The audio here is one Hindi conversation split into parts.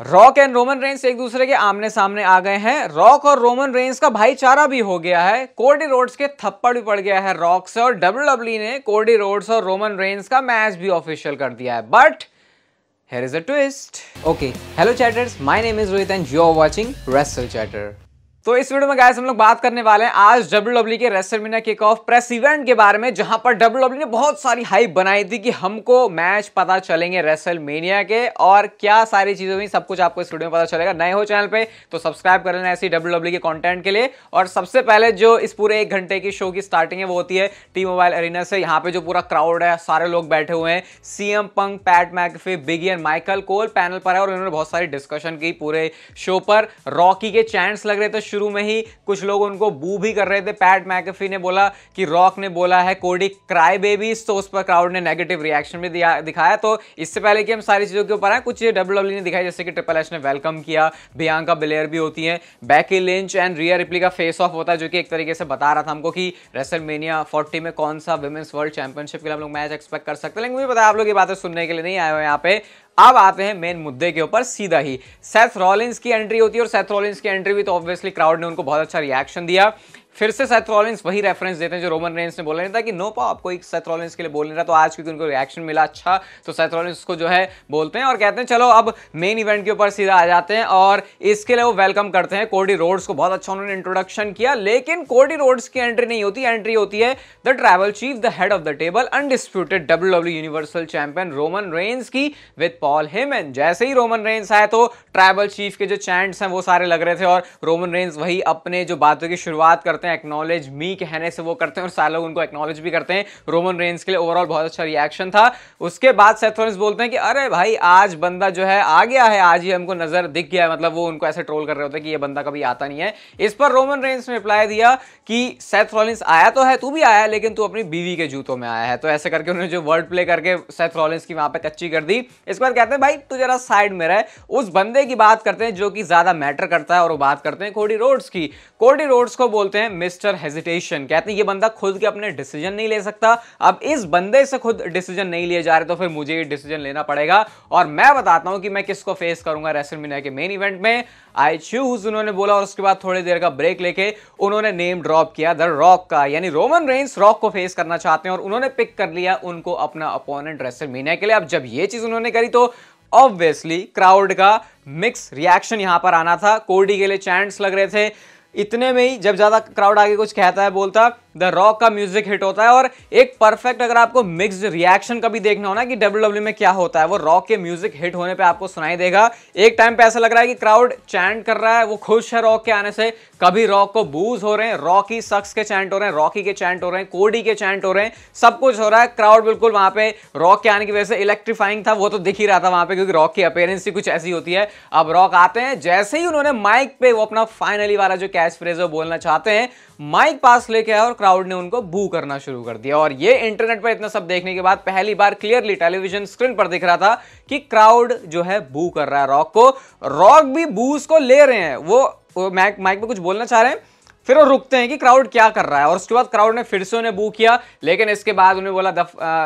रॉक एंड रोमन रेंस एक दूसरे के आमने सामने आ गए हैं रॉक और रोमन रेंस का भाईचारा भी हो गया है कोर्डी रोड्स के थप्पड़ भी पड़ गया है रॉक से और डब्ल्यू डब्ल्यू e ने कोर्डी रोड्स और रोमन रेंस का मैच भी ऑफिशियल कर दिया है but here is a twist okay hello chatters my name is Rohit and you are watching wrestle chatter तो इस वीडियो में गाइस हम लोग बात करने वाले हैं आज डब्ल्यू डब्ल्यू e के WrestleMania kick off press event के बारे में जहां पर डब्ल्यू डब्ल्यू e ने बहुत सारी हाइप बनाई थी कि हमको मैच पता चलेंगे रेसलमेनिया के और क्या सारी चीज़ें हुई सब कुछ आपको इस वीडियो में पता चलेगा नए हो चैनल पे तो सब्सक्राइब कर लेना ऐसी डब्ल्यू डब्ल्यू e के कॉन्टेंट के लिए और सबसे पहले जो इस पूरे एक घंटे की शो की स्टार्टिंग है वो होती है टी मोबाइल अरिना से यहाँ पे जो पूरा क्राउड है सारे लोग बैठे हुए हैं C M Punk Pat McAfee बिगियन माइकल कोल पैनल पर है और उन्होंने बहुत सारी डिस्कशन की पूरे शो पर रॉकी के चैंस लग रहे थे शुरू में ही कुछ लोग उनको बू भी कर रहे थे पैट मैकेफी ने बोला कि रॉक ने बोला है कोडी क्राई बेबीज तो उस पर क्राउड ने नेगेटिव रिएक्शन भी दिया दिखाया तो इससे पहले कि हम सारी चीज़ों के ऊपर आए कुछ डब्ल्यू डब्ल्यू e ने दिखाई जैसे कि ट्रिपल एच ने वेलकम किया बियांका बिलेयर भी होती है Becky Lynch and Rhea Ripley का फेस ऑफ होता है जो कि एक तरीके से बता रहा था हमको कि रेसलमेनिया फोर्टी में कौन सा वुमेंस वर्ल्ड चैंपियनशिप के लिए हम लोग मैच एक्सपेक्ट कर सकते हैं लेकिन मुझे पता है आप लोग ये बातें सुनने के लिए नहीं आए हो यहाँ पे अब आते हैं मेन मुद्दे के ऊपर सीधा ही सेथ रॉलिंस की एंट्री होती है और सेथ रॉलिंस की एंट्री भी तो ऑब्वियसली क्राउड ने उनको बहुत अच्छा रिएक्शन दिया फिर से सेथ रॉलिंस वही रेफरेंस देते हैं जो रोमन रेंस ने बोला नहीं था कि नो पा आपको एक सेथ रॉलिंस के लिए बोल नहीं रहा तो आज क्योंकि उनको रिएक्शन मिला अच्छा तो सेथ रॉलिंस को जो है बोलते हैं और कहते हैं चलो अब मेन इवेंट के ऊपर सीधा आ जाते हैं और इसके लिए वो वेलकम करते हैं कोडी रोड्स को बहुत अच्छा उन्होंने इंट्रोडक्शन किया लेकिन कोडी रोड्स की एंट्री नहीं होती एंट्री होती है the tribal chief the head of the table undisputed W W universal champion Roman Reigns की विथ पॉल हेमन जैसे ही रोमन रेंस आए तो ट्रैवल चीफ के जो चैंट्स हैं वो सारे लग रहे थे और रोमन रेंस वही अपने जो बातों की शुरुआत करते करते हैं एक्नोलेज मी कहने से वो करते हैं और सारे लोग उनको एक्नोलेज भी करते हैं रोमन रेंज के लिए ओवरऑल बहुत अच्छा रिएक्शन था उसके बाद सेथोरेंस बोलते हैं कि अरे भाई आज बंदा जो है आ गया है आज ही हमको नजर दिख गया है मतलब वो उनको ऐसे ट्रोल कर रहे होते हैं कि ये बंदा कभी आता नहीं है इस पर रोमन रेंज ने रिप्लाई दिया कि सेथ रॉलिंस आया तो है तू भी आया लेकिन तू अपनी बीवी के जूतों में आया है तो ऐसे करके उन्होंने जो वर्ड प्ले करके सेथ रॉलिंस की वहां पर कच्ची कर दी इस पर कहते हैं भाई तू जरा साइड में रहे उस बंदे की बात करते हैं जो कि ज्यादा मैटर करता है और वो बात करते हैं कोडी रोड्स की कोडी रोड्स को बोलते हैं मिस्टर हेजिटेशन कहते हैं ये बंदा खुद के अपने डिसीजन नहीं ले सकता अब इस बंदे से खुद डिसीजन नहीं लिए जा रहे तो फिर मुझे ये डिसीजन लेना पड़ेगा और मैं बताता हूं कि मैं किसको फेस करूंगा रेसल मीना के मेन इवेंट में आई चूज उन्होंने बोला और उसके बाद थोड़ी देर का ब्रेक लेके उन्होंने नेम ड्रॉप किया द रॉक का यानी रोमन रेंस रॉक को फेस करना चाहते हैं और उन्होंने पिक कर लिया उनको अपना अपोनेंट रेसल मीना के लिए अब जब ये चीज उन्होंने करी तो ऑब्वियसली क्राउड का मिक्स रिएक्शन यहां पर आना था कोडी के लिए चैंट्स लग रहे थे इतने में ही जब ज़्यादा क्राउड आगे कुछ कहता है बोलता द रॉक का म्यूजिक हिट होता है और एक परफेक्ट अगर आपको मिक्स्ड रिएक्शन का भी देखना होना कि डब्ल्यू e में क्या होता है वो रॉक के म्यूजिक हिट होने पे आपको सुनाई देगा एक टाइम पे ऐसा लग रहा है कि क्राउड चैंट कर रहा है वो खुश है रॉक के आने से कभी रॉक को बूज हो रहे हैं रॉकी सख्स के चैंट हो रहे हैं रॉकी के चैंट हो रहे हैं कोडी के चैंट हो रहे हैं सब कुछ हो रहा है क्राउड बिल्कुल वहां पे रॉक के आने की वजह से इलेक्ट्रीफाइंग था वो तो दिख ही रहा था वहां पे क्योंकि रॉक की अपेयरेंस ही कुछ ऐसी होती है अब रॉक आते हैं जैसे ही उन्होंने माइक पे वो अपना फाइनली वाला जो कैच फ्रेज है बोलना चाहते हैं माइक पास लेके आया और क्राउड ने उनको बू करना शुरू कर दिया और ये इंटरनेट पर इतना सब देखने के बाद पहली बार क्लियरली टेलीविजन स्क्रीन पर दिख रहा था कि क्राउड जो है बू कर रहा है रॉक को रॉक भी बूस को ले रहे हैं वो माइक माइक में कुछ बोलना चाह रहे हैं फिर वो रुकते हैं कि क्राउड क्या कर रहा है और उसके बाद क्राउड ने फिर से उन्हें बू किया लेकिन इसके बाद उन्हें बोला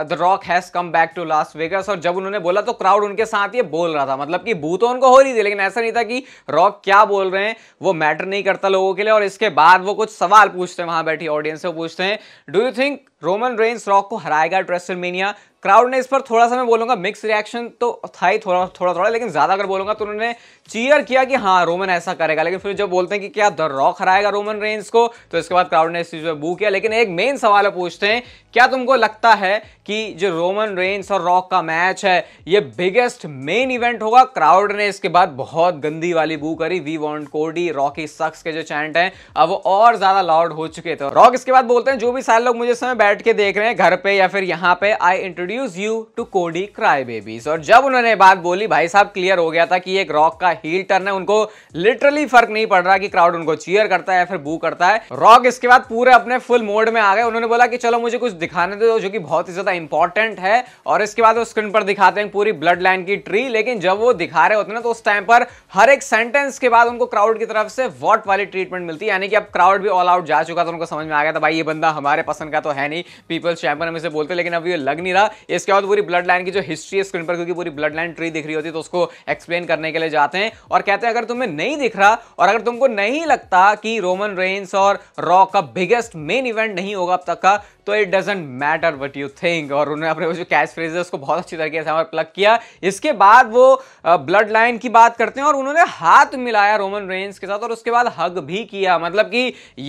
the Rock has come back to Las Vegas और जब उन्होंने बोला तो क्राउड उनके साथ ये बोल रहा था मतलब कि बू तो उनको हो रही थी लेकिन ऐसा नहीं था कि रॉक क्या बोल रहे हैं वो मैटर नहीं करता लोगों के लिए और इसके बाद वो कुछ सवाल पूछते हैं वहाँ बैठी ऑडियंस से पूछते हैं do you think Roman Reigns Rock को हराएगा रेसलमेनिया क्राउड ने इस पर थोड़ा सा मैं बोलूंगा मिक्स रिएक्शन तो था ही थोड़ा थोड़ा थोड़ा लेकिन ज़्यादा अगर बोलूंगा तो उन्होंने चीयर किया कि हाँ रोमन ऐसा करेगा लेकिन फिर जब बोलते हैं कि क्या द रॉक हराएगा रोमन रेंस को तो इसके बाद क्राउड ने इस चीज़ में बू किया लेकिन एक मेन सवाल पूछते हैं क्या तुमको लगता है कि जो रोमन रेंस और रॉक का मैच है ये बिगेस्ट मेन इवेंट होगा क्राउड ने इसके बाद बहुत गंदी वाली बू करी we want Cody Rocky sucks के जो चैंट हैं अब और ज्यादा लाउड हो चुके थे रॉक इसके बाद बोलते हैं जो भी सारे लोग मुझे समय बैठ के देख रहे हैं घर पे या फिर यहाँ पे I introduce you to Cody cry babies और जब उन्होंने बात बोली भाई साहब क्लियर हो गया था कि एक रॉक का हील टर्न है उनको लिटरली फर्क नहीं पड़ रहा कि क्राउड उनको चीयर करता है या फिर बू करता है रॉक इसके बाद पूरे अपने फुल मोड में आ गए उन्होंने बोला कि चलो मुझे कुछ दिखाने थे जो कि बहुत ही ज़्यादा इंपॉर्टेंट है और इसके बाद वो स्क्रीन पर दिखाते हैं पूरी ब्लड लाइन की ट्री लेकिन जब वो दिखा रहे होते हैं ना तो उस टाइम पर हर एक सेंटेंस के बाद उनको क्राउड की तरफ से वॉट वाली ट्रीटमेंट मिलती है यानी कि अब क्राउड भी ऑल आउट जा चुका था उनको समझ में आ गया था भाई ये बंदा हमारे पसंद का तो है नहीं पीपल्स चैंपियन हम इसे बोलते लेकिन अब ये लग नहीं रहा इसके बाद पूरी ब्लड लाइन की जो हिस्ट्री है स्क्रीन पर क्योंकि पूरी ब्लड लाइन ट्री दिख रही होती है तो उसको एक्सप्लेन करने के लिए जाते हैं और कहते हैं अगर तुम्हें नहीं दिख रहा और अगर तुमको नहीं लगता कि रोमन रेंस और रॉ का बिगेस्ट मेन इवेंट नहीं होगा अब तक का तो it doesn't matter what you think और उन्होंने अपने जो कैच फ्रेज है उसको बहुत अच्छी तरीके से प्लग किया इसके बाद वो ब्लड लाइन की बात करते हैं और उन्होंने हाथ मिलाया रोमन रेंज के साथ और उसके बाद हग भी किया मतलब कि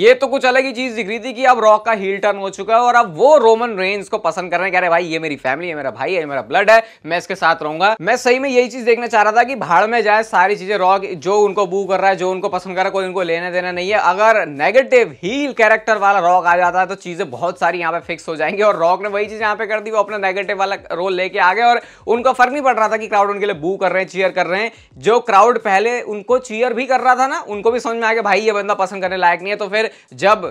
ये तो कुछ अलग ही चीज़ दिख रही थी कि अब रॉक का हील टर्न हो चुका है और अब वो रोमन रेंज को पसंद कर रहे हैं कह रहे भाई ये मेरी फैमिली है मेरा भाई है मेरा ब्लड है मैं इसके साथ रहूंगा मैं सही में यही चीज़ देखना चाह रहा था कि भाड़ में जाए सारी चीज़ें रॉक जो उनको बू कर रहा है जो उनको पसंद कर रहा है कोई उनको लेने देना नहीं है अगर नेगेटिव हील कैरेक्टर वाला रॉक आ जाता है तो चीज़ें बहुत सारी यहाँ पे फिक्स हो जाएंगे और रॉक ने वही चीज यहाँ पे कर दी वो अपना नेगेटिव वाला रोल लेके आ गए और उनको फर्क नहीं पड़ रहा था कि क्राउड उनके लिए बू कर रहे हैं चीयर कर रहे हैं जो क्राउड पहले उनको चीयर भी कर रहा था ना उनको भी समझ में आ गया भाई ये बंदा पसंद करने लायक नहीं है तो फिर जब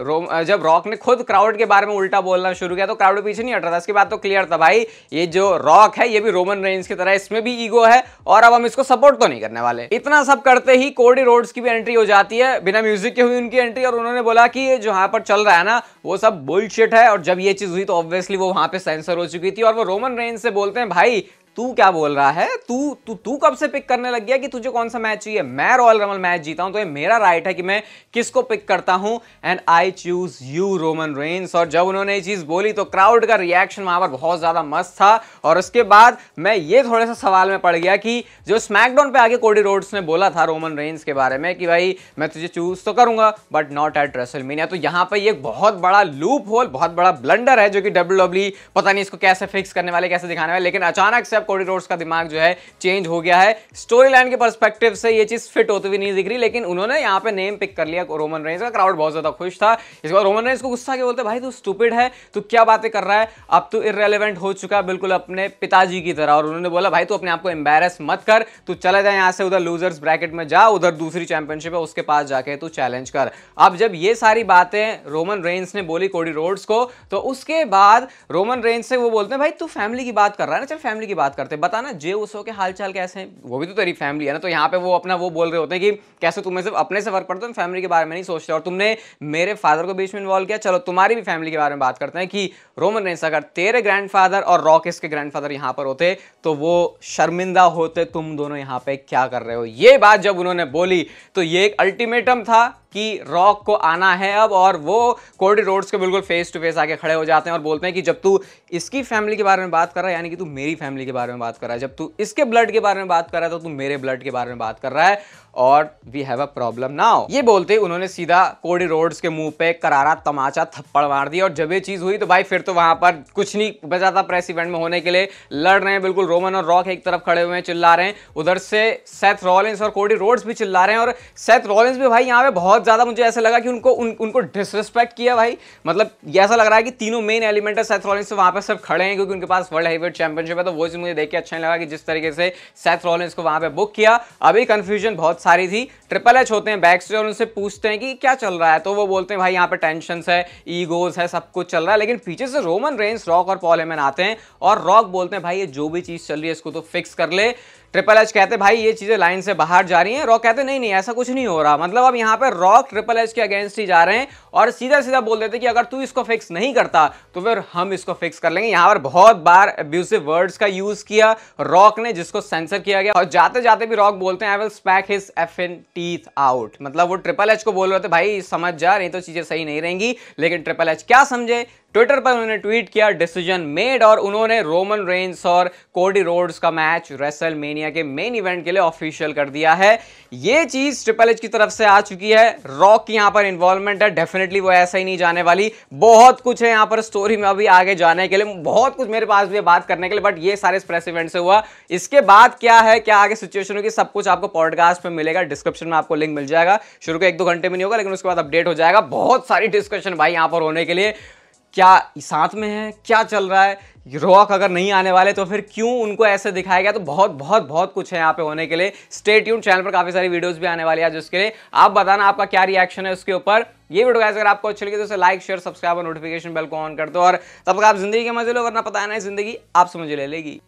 जब रॉक ने खुद क्राउड के बारे में उल्टा बोलना शुरू किया तो क्राउड पीछे नहीं हट रहा था इसके बाद तो क्लियर था भाई ये जो रॉक है ये भी रोमन रेंज की तरह इसमें भी ईगो है और अब हम इसको सपोर्ट तो नहीं करने वाले इतना सब करते ही कोडी रोड्स की भी एंट्री हो जाती है बिना म्यूजिक के हुई उनकी एंट्री और उन्होंने बोला कि जो यहाँ पर चल रहा है ना वो सब बुलशिट है और और जब ये चीज हुई तो ऑब्वियसली वो वहां पे सेंसर हो चुकी थी और वो रोमन रेंज से बोलते हैं भाई तू क्या बोल रहा है तू तू तू कब से पिक करने लग गया कि तुझे कौन सा मैच चाहिए मैं रॉयल रमल मैच जीता हूं तो ये मेरा राइट है कि मैं किसको पिक करता हूं and I choose you Roman Reigns और जब उन्होंने ये चीज़ बोली तो क्राउड का रिएक्शन वहां पर बहुत ज़्यादा मस्त था और उसके बाद मैं ये थोड़े सा सवाल में पड़ गया कि जो स्मैकडाउन पे आगे कोडी रोड्स ने बोला था रोमन रेन्स के बारे में कि भाई मैं तुझे चूज तो करूंगा बट नॉट एट रेसल तो यहाँ पर एक बहुत बड़ा लूप होल बहुत बड़ा ब्लंडर है जो कि डब्ल्यू e पता नहीं इसको कैसे फिक्स करने वाले कैसे दिखाने वाले लेकिन अचानक से आपको कोडी रोड्स का दिमाग जो है चेंज हो गया है स्टोरी लाइन के परस्पेक्टिव से ये चीज फिट होती हुई नहीं दिख रही लेकिन उन्होंने यहाँ पे नेम पिक कर लिया रोमन रेंज का क्राउड बहुत ज्यादा खुश था इसके बाद रोमन रेंज को गुस्सा के बोलते भाई तू स्टूपिड है तू क्या बातें कर रहा है अब तू इरेलीवेंट हो चुका बिल्कुल अपने पिताजी की तरह और उन्होंने बोला भाई तू अपने आप को एम्बेरस मत कर तू चला जाए यहाँ से उधर लूजर्स ब्रैकेट में जा उधर दूसरी चैंपियनशिप है उसके पास जाके तू चैलेंज कर अब जब ये सारी बातें रोमन रेंज ने बोली कोडी रोड्स को तो उसके बाद रोमन रेंज से वो बोलते हैं भाई तू फैमिली की बात कर रहा है ना चल फैमिली की बात बात करते हैं बताना जे उसो के हाल चाल कैसे हैं वो भी तो तेरी फैमिली है ना तो यहाँ पे वो अपना वो बोल रहे होते हैं कि कैसे तुम्हें सिर्फ अपने से वर्क पड़ता है फैमिली के बारे में नहीं सोचते और तुमने मेरे फादर को बीच में इन्वॉल्व किया चलो तुम्हारी भी फैमिली के बारे में बात करते हैं कि रोमन रेंस अगर तेरे ग्रैंड और रॉकेस के ग्रैंड फादर यहाँ पर होते तो वो शर्मिंदा होते तुम दोनों यहाँ पे क्या कर रहे हो ये बात जब उन्होंने बोली तो ये एक अल्टीमेटम था कि रॉक को आना है अब और वो कोडी रोड्स के बिल्कुल फेस टू फेस आके खड़े हो जाते हैं और बोलते हैं कि जब तू इसकी फैमिली के बारे में बात कर रहा है यानी कि तू मेरी फैमिली के बारे बारे में बात कर रहा है जब तू इसके ब्लड के बारे में बात कर रहा है तो तू मेरे ब्लड के बारे में बात कर रहा है और we have a problem now ये बोलते ही उन्होंने सीधा कोडी रोड्स के मुंह पे करारा तमाचा थप्पड़ मार दिया और जब ये चीज हुई तो भाई फिर तो वहां पर कुछ नहीं बचा था प्रेस इवेंट में होने के लिए लड़ रहे हैं बिल्कुल रोमन और रॉक एक तरफ खड़े हुए हैं चिल्ला रहे हैं उधर से सेथ रॉलिन्स और कोडी रोड्स भी चिल्ला रहे हैं और सेथ रॉलिन्स भी भाई यहाँ पे बहुत ज्यादा मुझे ऐसा लगा कि उनको उन, उनको डिसरिस्पेक्ट किया भाई मतलब ऐसा लग रहा है कि तीनों मेन एलिमेंट है सेथ रॉलिन्स वहां पर सब खड़े हैं क्योंकि उनके पास वर्ल्ड हाईवेट चैंपियनशिप है तो वो चीज मुझे देख के अच्छा नहीं लगा कि जिस तरीके से सेथ रॉलिन्स को वहां पर बुक किया अभी कंफ्यूजन बहुत बहुत सारी थी ट्रिपल एच होते हैं बैक से और उनसे पूछते हैं कि क्या चल रहा है तो वो बोलते हैं भाई यहाँ पे टेंशन है ईगोज है सब कुछ चल रहा है लेकिन पीछे से रोमन रेंस रॉक और पॉलेमेन आते हैं और रॉक बोलते हैं भाई ये जो भी चीज़ चल रही है इसको तो फिक्स कर ले ट्रिपल एच कहते भाई ये चीज़ें लाइन से बाहर जा रही हैं रॉक कहते नहीं नहीं ऐसा कुछ नहीं हो रहा मतलब अब यहाँ पर रॉक ट्रिपल एच के अगेंस्ट ही जा रहे हैं और सीधा सीधा बोल देते कि अगर तू इसको फिक्स नहीं करता तो फिर हम इसको फिक्स कर लेंगे यहाँ पर बहुत बार अब्यूसिव वर्ड्स का यूज़ किया रॉक ने जिसको सेंसर किया गया और जाते जाते भी रॉक बोलते हैं I will smack his effing teeth out मतलब वो ट्रिपल एच को बोल रहे थे भाई समझ जा रही तो चीज़ें सही नहीं रहेंगी लेकिन ट्रिपल एच क्या समझे ट्विटर पर उन्होंने ट्वीट किया डिसीजन मेड और उन्होंने रोमन रेंस और कोडी रोड्स का मैच रेसल मेनिया के मेन इवेंट के लिए ऑफिशियल कर दिया है ये चीज ट्रिपल एच की तरफ से आ चुकी है रॉक की यहाँ पर इन्वॉल्वमेंट है डेफिनेटली वो ऐसा ही नहीं जाने वाली बहुत कुछ है यहाँ पर स्टोरी में अभी आगे जाने के लिए बहुत कुछ मेरे पास भी बात करने के लिए बट ये सारे प्रेस इवेंट से हुआ इसके बाद क्या है क्या आगे सिचुएशन होगी सब कुछ आपको पॉडकास्ट में मिलेगा डिस्क्रिप्शन में आपको लिंक मिल जाएगा शुरू को एक दो घंटे में नहीं होगा लेकिन उसके बाद अपडेट हो जाएगा बहुत सारी डिस्कशन भाई यहाँ पर होने के लिए क्या साथ में है क्या चल रहा है रॉक अगर नहीं आने वाले तो फिर क्यों उनको ऐसे दिखाया गया तो बहुत बहुत बहुत कुछ है यहाँ पे होने के लिए स्टेट यून चैनल पर काफ़ी सारी वीडियोस भी आने वाली है जिसके लिए आप बताना आपका क्या रिएक्शन है उसके ऊपर ये वीडियो अगर आपको अच्छी लगी तो उसे लाइक शेयर सब्सक्राइब और नोटिफिकेशन बेल को ऑन कर दो और तब तक आप जिंदगी के मजे लो वरना पता है ना जिंदगी आप समझ ले लेगी